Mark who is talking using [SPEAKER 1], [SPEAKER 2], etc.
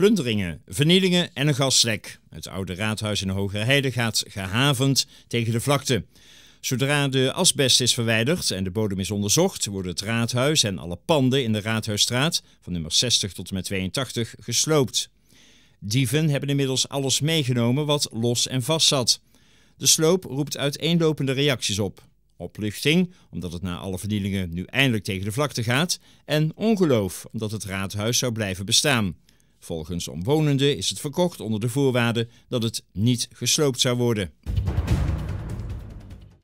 [SPEAKER 1] Plunderingen, vernielingen en een gaslek. Het oude raadhuis in de Hogere Heide gaat gehavend tegen de vlakte. Zodra de asbest is verwijderd en de bodem is onderzocht, worden het raadhuis en alle panden in de Raadhuisstraat van nummer 60 tot en met 82 gesloopt. Dieven hebben inmiddels alles meegenomen wat los en vast zat. De sloop roept uiteenlopende reacties op. Opluchting, omdat het na alle vernielingen nu eindelijk tegen de vlakte gaat. En ongeloof, omdat het raadhuis zou blijven bestaan. Volgens omwonenden is het verkocht onder de voorwaarde dat het niet gesloopt zou worden.